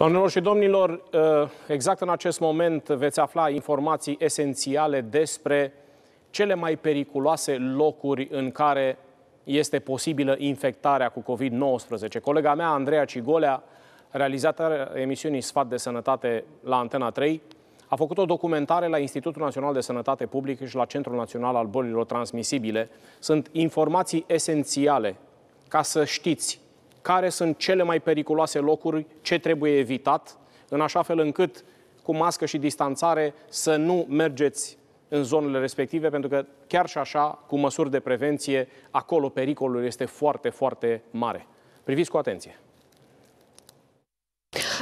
Doamnelor și domnilor, uh, exact în acest moment veți afla informații esențiale despre cele mai periculoase locuri în care este posibilă infectarea cu COVID-19. Colega mea, Andreea Cigolea, realizată emisiunii Sfat de Sănătate la Antena 3, a făcut o documentare la Institutul Național de Sănătate Publică și la Centrul Național al Bolilor Transmisibile. Sunt informații esențiale ca să știți care sunt cele mai periculoase locuri, ce trebuie evitat, în așa fel încât cu mască și distanțare să nu mergeți în zonele respective, pentru că chiar și așa, cu măsuri de prevenție, acolo pericolul este foarte, foarte mare. Priviți cu atenție!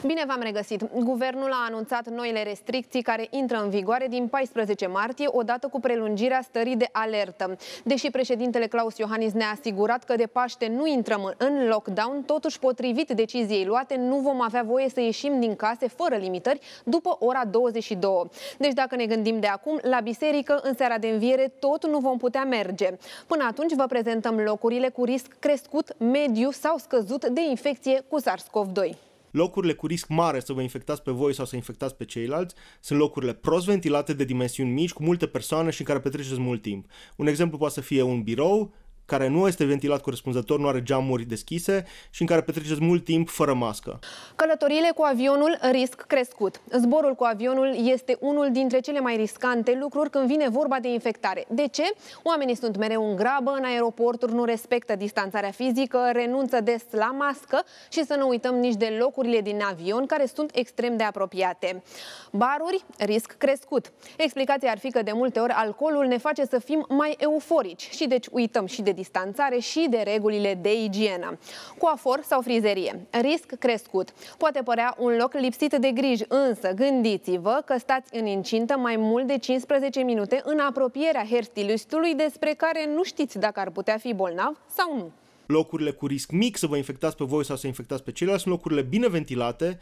Bine v-am regăsit. Guvernul a anunțat noile restricții care intră în vigoare din 14 martie, odată cu prelungirea stării de alertă. Deși președintele Claus Iohannis ne-a asigurat că de Paște nu intrăm în lockdown, totuși potrivit deciziei luate, nu vom avea voie să ieșim din case fără limitări după ora 22. Deci dacă ne gândim de acum, la biserică, în seara de înviere, tot nu vom putea merge. Până atunci vă prezentăm locurile cu risc crescut, mediu sau scăzut de infecție cu SARS-CoV-2. Locurile cu risc mare să vă infectați pe voi sau să infectați pe ceilalți sunt locurile prost ventilate de dimensiuni mici, cu multe persoane și în care petreceți mult timp. Un exemplu poate să fie un birou, care nu este ventilat corespunzător, nu are geamuri deschise și în care petreceți mult timp fără mască. Călătoriile cu avionul risc crescut. Zborul cu avionul este unul dintre cele mai riscante lucruri când vine vorba de infectare. De ce? Oamenii sunt mereu în grabă, în aeroporturi nu respectă distanțarea fizică, renunță des la mască și să nu uităm nici de locurile din avion care sunt extrem de apropiate. Baruri, risc crescut. Explicația ar fi că de multe ori alcoolul ne face să fim mai euforici și deci uităm și de distanțare și de regulile de igienă. Coafor sau frizerie. Risc crescut. Poate părea un loc lipsit de griji, însă gândiți-vă că stați în incintă mai mult de 15 minute în apropierea herstilistului despre care nu știți dacă ar putea fi bolnav sau nu. Locurile cu risc mic să vă infectați pe voi sau să infectați pe ceilalți sunt locurile bine ventilate,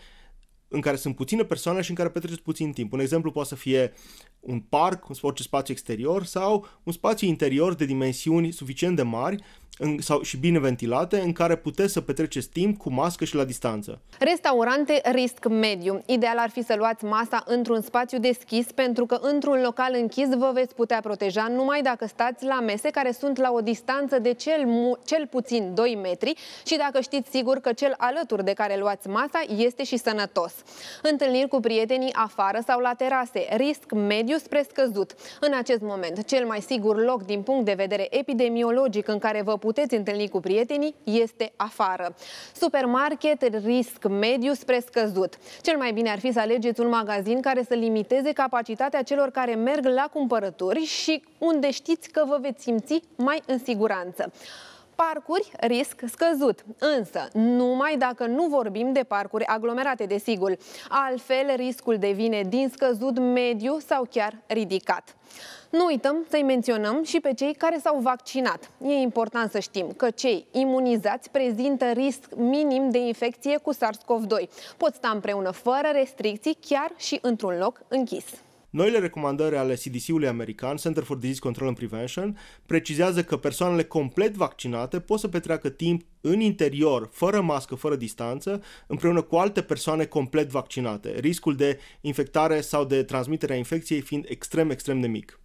în care sunt puține persoane și în care petreceți puțin timp. Un exemplu poate să fie un parc, un orice spațiu exterior sau un spațiu interior de dimensiuni suficient de mari în, sau și bine ventilate, în care puteți să petreceți timp cu mască și la distanță. Restaurante risc mediu. Ideal ar fi să luați masa într-un spațiu deschis, pentru că într-un local închis vă veți putea proteja numai dacă stați la mese care sunt la o distanță de cel, cel puțin 2 metri și dacă știți sigur că cel alături de care luați masa este și sănătos. Întâlniri cu prietenii afară sau la terase, risc mediu spre scăzut. În acest moment, cel mai sigur loc din punct de vedere epidemiologic în care vă puteți întâlni cu prietenii este afară. Supermarket, risc mediu spre scăzut. Cel mai bine ar fi să alegeți un magazin care să limiteze capacitatea celor care merg la cumpărături și unde știți că vă veți simți mai în siguranță. Parcuri, risc scăzut, însă numai dacă nu vorbim de parcuri aglomerate, desigur. Altfel, riscul devine din scăzut mediu sau chiar ridicat. Nu uităm să-i menționăm și pe cei care s-au vaccinat. E important să știm că cei imunizați prezintă risc minim de infecție cu SARS-CoV-2. Pot sta împreună fără restricții, chiar și într-un loc închis. Noile recomandări ale CDC-ului american, Center for Disease Control and Prevention, precizează că persoanele complet vaccinate pot să petreacă timp în interior, fără mască, fără distanță, împreună cu alte persoane complet vaccinate, riscul de infectare sau de transmitere a infecției fiind extrem, extrem de mic.